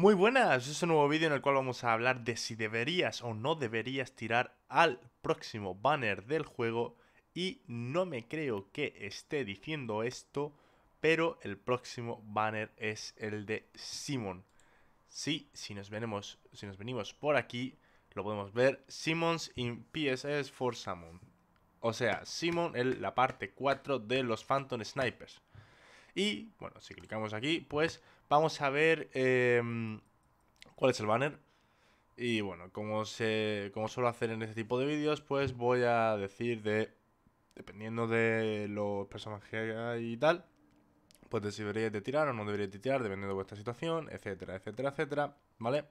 Muy buenas, es un nuevo vídeo en el cual vamos a hablar de si deberías o no deberías tirar al próximo banner del juego y no me creo que esté diciendo esto, pero el próximo banner es el de Simon. Sí, si nos, venimos, si nos venimos por aquí, lo podemos ver, Simon's in PSS for Simon. O sea, Simon en la parte 4 de los Phantom Snipers. Y bueno, si clicamos aquí, pues vamos a ver em, cuál es el banner. Y bueno, como, se, como suelo hacer en este tipo de vídeos, pues voy a decir de, dependiendo de los personajes y tal, pues de si de tirar o no deberíais de tirar, dependiendo de vuestra situación, etcétera, etcétera, etcétera, ¿vale?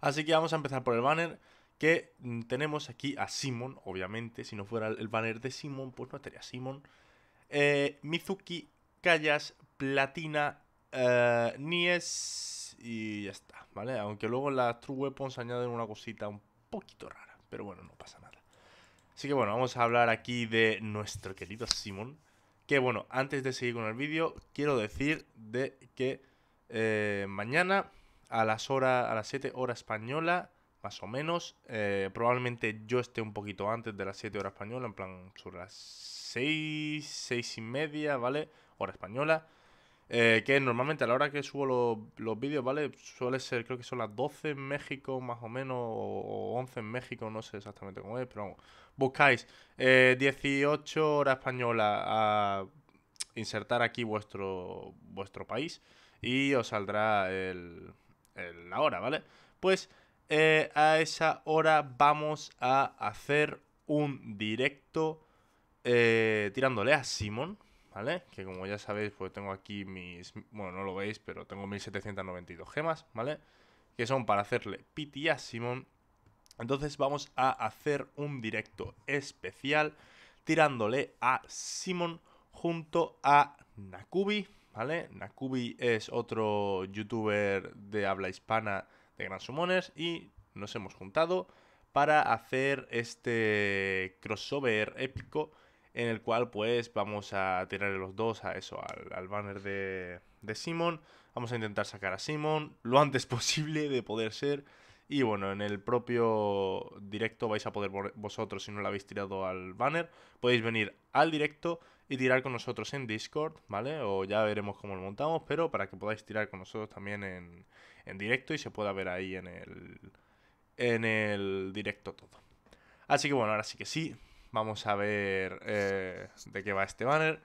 Así que vamos a empezar por el banner, que tenemos aquí a Simon, obviamente, si no fuera el banner de Simon, pues no estaría Simon. Eh, Mizuki Callas, Platina, eh, Nies y ya está, ¿vale? Aunque luego las True Weapons añaden una cosita un poquito rara, pero bueno, no pasa nada. Así que bueno, vamos a hablar aquí de nuestro querido Simon. Que bueno, antes de seguir con el vídeo, quiero decir de que eh, mañana a las, horas a las 7 horas española más o menos. Eh, probablemente yo esté un poquito antes de las 7 horas española, en plan sobre las 6, 6 y media, ¿vale? Hora española. Eh, que normalmente a la hora que subo los, vídeos, ¿vale? Suele ser, creo que son las 12 en México, más o menos, o, 11 en México, no sé exactamente cómo es, pero vamos. Buscáis 18 eh, horas española a insertar aquí vuestro, vuestro país y os saldrá el la hora, ¿vale? Pues eh, a esa hora vamos a hacer un directo eh, tirándole a Simón ¿vale? Que como ya sabéis, pues tengo aquí mis... Bueno, no lo veis, pero tengo 1792 gemas, ¿vale? Que son para hacerle piti a Simón Entonces vamos a hacer un directo especial tirándole a Simon junto a Nakubi, ¿vale? Nakubi es otro youtuber de habla hispana de Gran Summoners y nos hemos juntado para hacer este crossover épico en el cual pues vamos a tirar los dos a eso, al, banner de, de Simon. Vamos a intentar sacar a Simon lo antes posible de poder ser. Y bueno, en el propio directo vais a poder vosotros, si no lo habéis tirado al banner, podéis venir al directo y tirar con nosotros en Discord, ¿vale? O ya veremos cómo lo montamos, pero para que podáis tirar con nosotros también en, directo y se pueda ver ahí en el, en el directo todo. Así que bueno, ahora sí que sí, vamos a ver eh, de qué va este banner.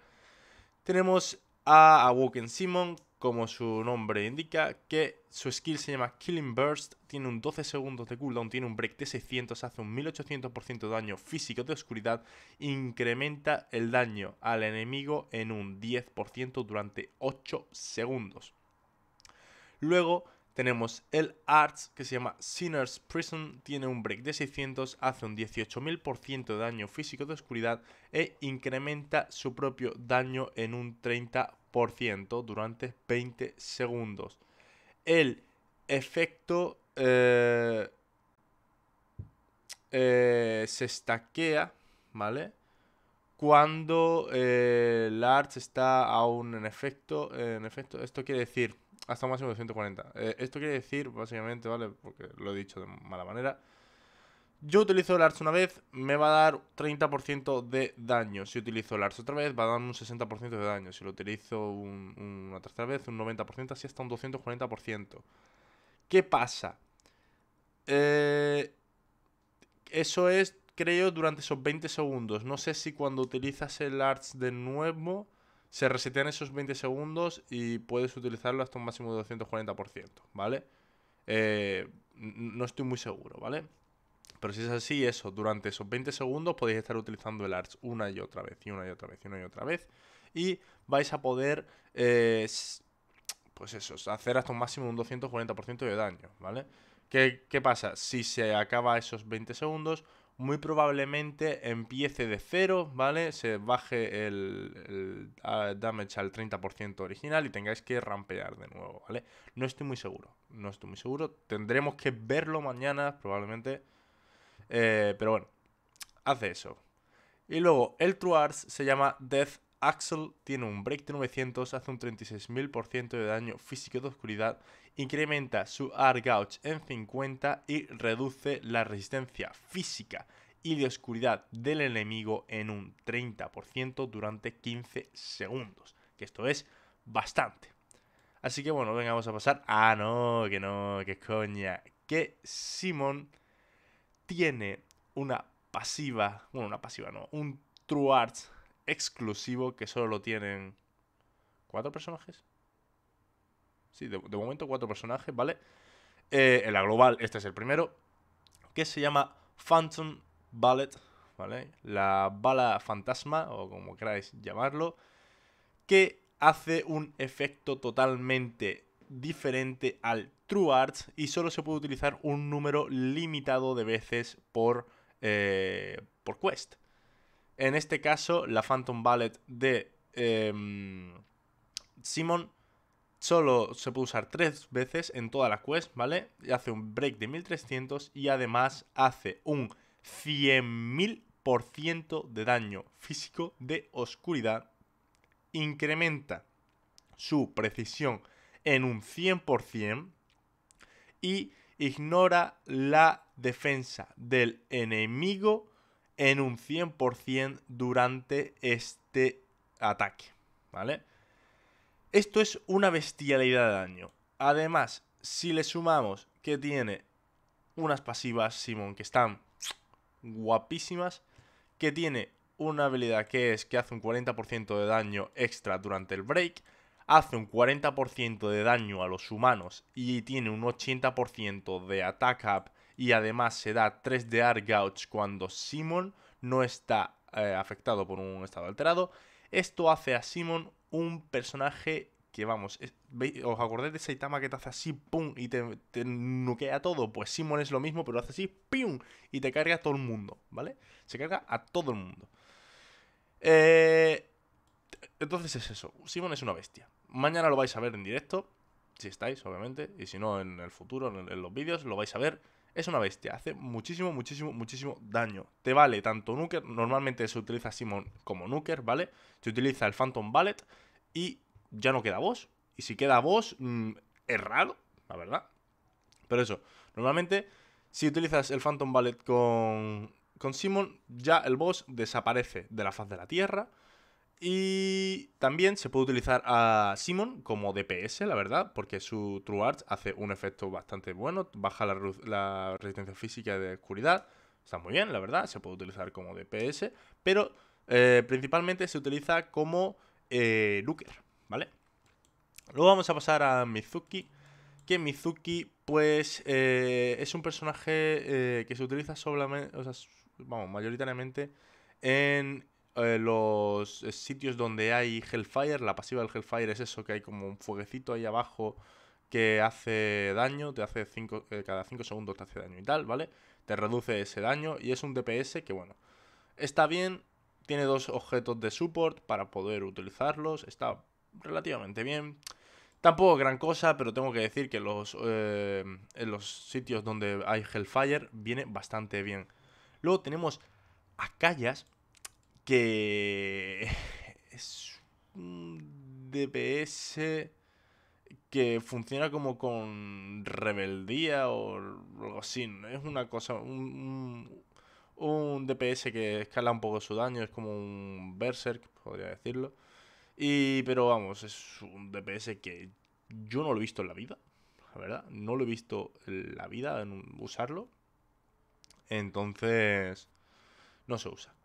Tenemos a Awoken Simon como su nombre indica, que su skill se llama Killing Burst, tiene un 12 segundos de cooldown, tiene un break de 600, hace un 1800% de daño físico de oscuridad, incrementa el daño al enemigo en un 10% durante 8 segundos. Luego tenemos el Arts, que se llama Sinner's Prison, tiene un break de 600, hace un 18.000% de daño físico de oscuridad e incrementa su propio daño en un 30% durante 20 segundos. El efecto eh, eh, se estaquea, ¿vale? cuando eh, el ARCH está aún en efecto. en efecto, esto quiere decir hasta un máximo de 140. Eh, esto quiere decir, básicamente, ¿vale? Porque lo he dicho de mala manera. Yo utilizo el ARCH una vez, me va a dar 30% de daño. Si utilizo el ARCH otra vez, va a dar un 60% de daño. Si lo utilizo una tercera vez, un 90%, así hasta un 240%. ¿Qué pasa? Eh, eso es creo, durante esos 20 segundos. No sé si cuando utilizas el Arts de nuevo se resetean esos 20 segundos y puedes utilizarlo hasta un máximo de 240%, ¿vale? Eh, no estoy muy seguro, ¿vale? Pero si es así, eso, durante esos 20 segundos podéis estar utilizando el ARTS una y otra vez, y una y otra vez, y una y otra vez. Y vais a poder, eh, pues eso, hacer hasta un máximo de un 240% de daño, ¿vale? ¿Qué, ¿Qué pasa? Si se acaba esos 20 segundos, muy probablemente empiece de cero, ¿vale? Se baje el, damage al 30% original y tengáis que rampear de nuevo, ¿vale? No estoy muy seguro, no estoy muy seguro. Tendremos que verlo mañana, probablemente. Eh, pero bueno, hace eso. Y luego el True Arts se llama Death Axel tiene un break de 900, hace un 36.000% de daño físico de oscuridad, incrementa su Argouch en 50 y reduce la resistencia física y de oscuridad del enemigo en un 30% durante 15 segundos, que esto es bastante. Así que bueno, vengamos a pasar. Ah, no, que no, que coña. Que Simon tiene una pasiva, bueno, una pasiva no, un True Arts exclusivo que solo lo tienen cuatro personajes. Sí, de, momento cuatro personajes, ¿vale? Eh, en la global, este es el primero, que se llama Phantom Ballet, ¿vale? La bala fantasma, o como queráis llamarlo, que hace un efecto totalmente diferente al True Arts y solo se puede utilizar un número limitado de veces por, eh, por quest. En este caso, la Phantom Ballet de em, Simon solo se puede usar tres veces en toda la quest, ¿vale? Y hace un break de 1300 y además hace un 100.000% de daño físico de oscuridad. Incrementa su precisión en un 100% y ignora la defensa del enemigo en un 100% durante este ataque, ¿vale? Esto es una bestialidad de daño. Además, si le sumamos que tiene unas pasivas, Simón, que están guapísimas, que tiene una habilidad que es que hace un 40% de daño extra durante el break, hace un 40% de daño a los humanos y tiene un 80% de attack up y además se da 3 de AR cuando Simon no está eh, afectado por un estado alterado. Esto hace a Simon un personaje que, vamos, ¿os acordáis de Saitama que te hace así, pum, y te, nukea nuquea todo? Pues Simon es lo mismo, pero hace así, pum, y te carga a todo el mundo, ¿vale? Se carga a todo el mundo. Eh, entonces es eso, Simon es una bestia. Mañana lo vais a ver en directo, si estáis, obviamente, y si no, en el futuro, en los vídeos, lo vais a ver es una bestia. Hace muchísimo, muchísimo, muchísimo daño. Te vale tanto Nuker, normalmente se utiliza Simon como Nuker, ¿vale? Se utiliza el Phantom Ballet y ya no queda boss. Y si queda boss, mm, es raro, la verdad. Pero eso, normalmente si utilizas el Phantom Ballet con, con Simon, ya el boss desaparece de la faz de la Tierra y también se puede utilizar a Simon como DPS, la verdad, porque su True Arts hace un efecto bastante bueno, baja la, resistencia física de oscuridad, está muy bien, la verdad, se puede utilizar como DPS, pero eh, principalmente se utiliza como eh, Looker, ¿vale? Luego vamos a pasar a Mizuki, que Mizuki pues eh, es un personaje que se utiliza solamente, o sea, vamos, mayoritariamente en eh, los eh, sitios donde hay Hellfire, la pasiva del Hellfire es eso, que hay como un fueguecito ahí abajo que hace daño, te hace cinco, eh, cada 5 segundos te hace daño y tal, ¿vale? Te reduce ese daño y es un DPS que, bueno, está bien, tiene dos objetos de support para poder utilizarlos, está relativamente bien. Tampoco gran cosa, pero tengo que decir que los, en los sitios donde hay Hellfire viene bastante bien. Luego tenemos Callas que es un DPS que funciona como con rebeldía o algo así. Es una cosa, un, DPS que escala un poco su daño, es como un berserk, podría decirlo. Y, pero vamos, es un DPS que yo no lo he visto en la vida, la verdad. No lo he visto en la vida en usarlo. Entonces, no se usa.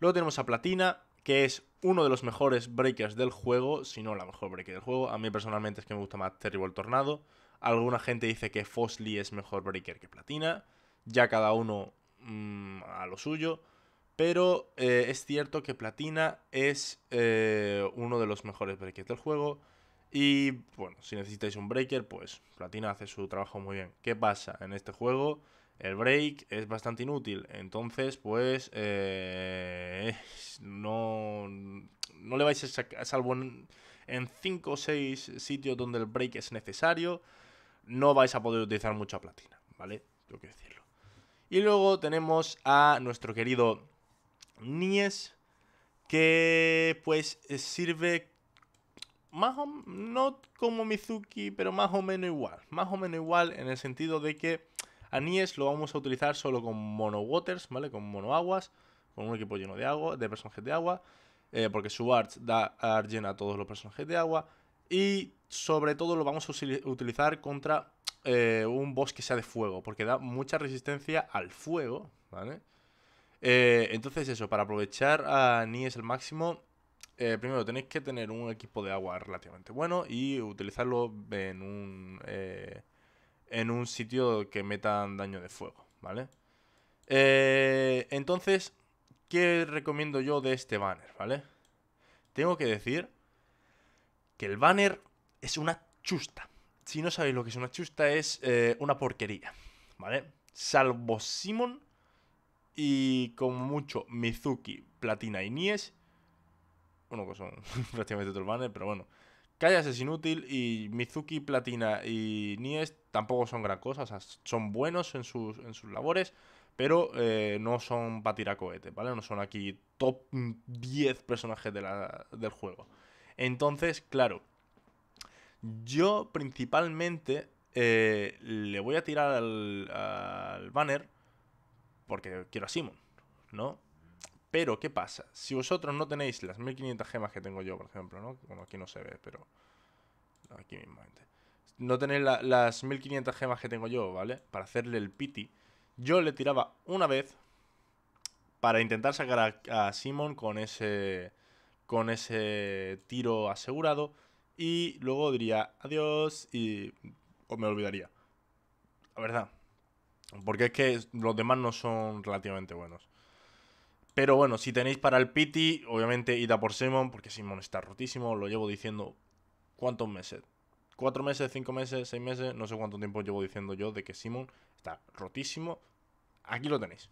Luego tenemos a Platina, que es uno de los mejores breakers del juego, si no la mejor breaker del juego. A mí personalmente es que me gusta más Terrible Tornado. Alguna gente dice que Fosley es mejor breaker que Platina. Ya cada uno mm, a lo suyo. Pero eh, es cierto que Platina es eh, uno de los mejores breakers del juego. Y bueno, si necesitáis un breaker, pues Platina hace su trabajo muy bien. ¿Qué pasa en este juego? El break es bastante inútil. Entonces, pues. Eh, no. No le vais a sacar. Salvo en 5 o 6 sitios donde el break es necesario. No vais a poder utilizar mucha platina, ¿vale? Tengo que decirlo. Y luego tenemos a nuestro querido Nies. Que pues sirve. Más no como Mizuki, pero más o menos igual. Más o menos igual en el sentido de que Nies lo vamos a utilizar solo con mono waters, ¿vale? Con mono aguas, con un equipo lleno de agua, de personajes de agua, eh, porque su arch da argen a todos los personajes de agua. Y sobre todo lo vamos a utilizar contra eh, un boss que sea de fuego, porque da mucha resistencia al fuego, ¿vale? Eh, entonces eso, para aprovechar a Nies el máximo, primero tenéis que tener un equipo de agua relativamente bueno y utilizarlo en un, en un sitio que metan daño de fuego, ¿vale? Eh, entonces, ¿qué recomiendo yo de este banner, ¿vale? Tengo que decir que el banner es una chusta. Si no sabéis lo que es una chusta, es eh, una porquería, ¿vale? Salvo Simon y con mucho Mizuki, Platina y Nies. Bueno, que pues son prácticamente todo el banner, pero bueno. Callas es inútil y Mizuki, Platina y Nies tampoco son gran cosa, son buenos en sus, labores, pero eh, no son para tirar cohetes, ¿vale? No son aquí top 10 personajes de del juego. Entonces, claro, yo principalmente eh, le voy a tirar al, al banner porque quiero a Simon, ¿no? Pero, ¿qué pasa? Si vosotros no tenéis las 1500 gemas que tengo yo, por ejemplo, ¿no? Bueno, aquí no se ve, pero aquí mismamente no tener las 1500 gemas que tengo yo, ¿vale? Para hacerle el piti, yo le tiraba una vez para intentar sacar a, Simon con ese, con ese tiro asegurado y luego diría adiós y me olvidaría. La verdad. Porque es que los demás no son relativamente buenos. Pero bueno, si tenéis para el Pity, obviamente id a por Simon, porque Simon está rotísimo, lo llevo diciendo cuántos meses cuatro meses, cinco meses, seis meses, no sé cuánto tiempo llevo diciendo yo de que Simon está rotísimo. Aquí lo tenéis.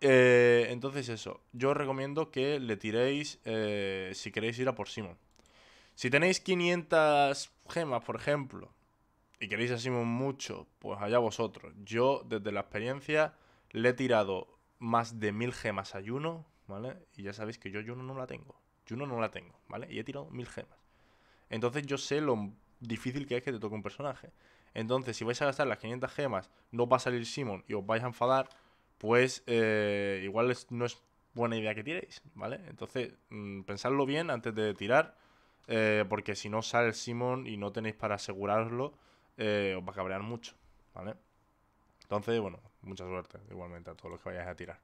Eh, entonces eso, yo os recomiendo que le tiréis eh, si queréis ir a por Simon. Si tenéis 500 gemas, por ejemplo, y queréis a Simon mucho, pues allá vosotros. Yo, desde la experiencia, le he tirado más de 1000 gemas a Juno, ¿vale? Y ya sabéis que yo Juno no la tengo. Juno no la tengo, ¿vale? Y he tirado 1000 gemas. Entonces yo sé lo difícil que es que te toque un personaje. Entonces, si vais a gastar las 500 gemas, no va a salir Simon y os vais a enfadar, pues eh, igual no es buena idea que tiréis, ¿vale? Entonces, mm, pensadlo bien antes de tirar, eh, porque si no sale Simon y no tenéis para asegurarlo, eh, os va a cabrear mucho, ¿vale? Entonces, bueno, mucha suerte igualmente a todos los que vayáis a tirar.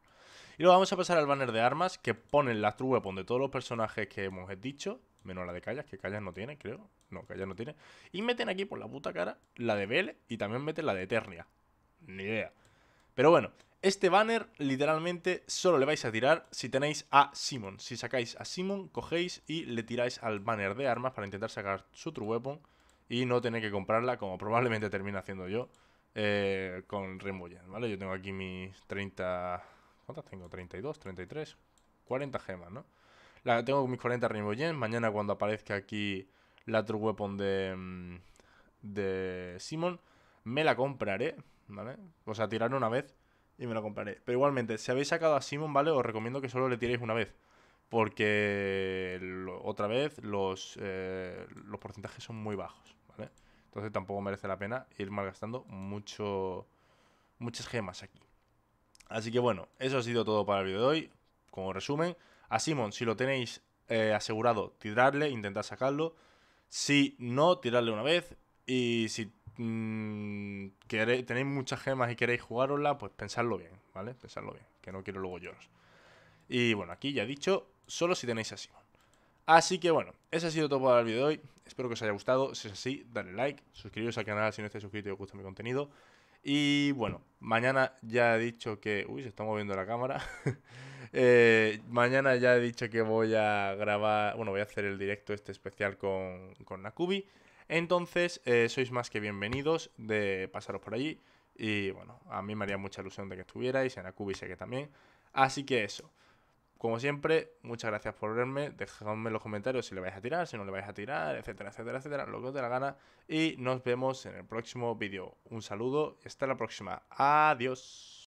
Y luego vamos a pasar al banner de armas, que pone las true weapon de todos los personajes que hemos dicho, Menos la de Callas, que Callas no tiene, creo. No, Callas no tiene. Y meten aquí por la puta cara la de Vele y también meten la de Eternia. Ni idea. Pero bueno, este banner literalmente solo le vais a tirar si tenéis a Simon. Si sacáis a Simon, cogéis y le tiráis al banner de armas para intentar sacar su True Weapon y no tener que comprarla como probablemente termina haciendo yo eh, con Remoyen, ¿vale? Yo tengo aquí mis 30... ¿Cuántas tengo? 32, 33, 40 gemas, ¿no? La tengo con mis 40 Rainbow Gems. Mañana cuando aparezca aquí la True Weapon de, mm, de Simon, me la compraré, ¿vale? O sea, tiraré una vez y me la compraré. Pero igualmente, si habéis sacado a Simon, ¿vale? Os recomiendo que solo le tiréis una vez. Porque otra vez los, eh, los porcentajes son muy bajos, ¿vale? Entonces tampoco merece la pena ir malgastando mucho, muchas gemas aquí. Así que bueno, eso ha sido todo para el vídeo de hoy. Como resumen, a Simon, si lo tenéis eh, asegurado, tirarle, intentar sacarlo. Si no, tirarle una vez. Y si mm, queréis, tenéis muchas gemas y queréis jugárosla, pues pensadlo bien, ¿vale? Pensadlo bien, que no quiero luego lloros. Y bueno, aquí ya he dicho, solo si tenéis a Simon. Así que bueno, ese ha sido todo para el vídeo de hoy. Espero que os haya gustado. Si es así, dale like, suscribiros al canal si no estáis suscritos y os gusta mi contenido. Y bueno, mañana ya he dicho que... Uy, se está moviendo la cámara. Eh, mañana ya he dicho que voy a grabar, bueno, voy a hacer el directo este especial con, con Nakubi. Entonces, eh, sois más que bienvenidos de pasaros por allí. Y bueno, a mí me haría mucha ilusión de que estuvierais, en Nakubi sé que también. Así que eso. Como siempre, muchas gracias por verme. Dejadme en los comentarios si le vais a tirar, si no le vais a tirar, etcétera, etcétera, etcétera, lo que os dé la gana. Y nos vemos en el próximo vídeo. Un saludo y hasta la próxima. Adiós.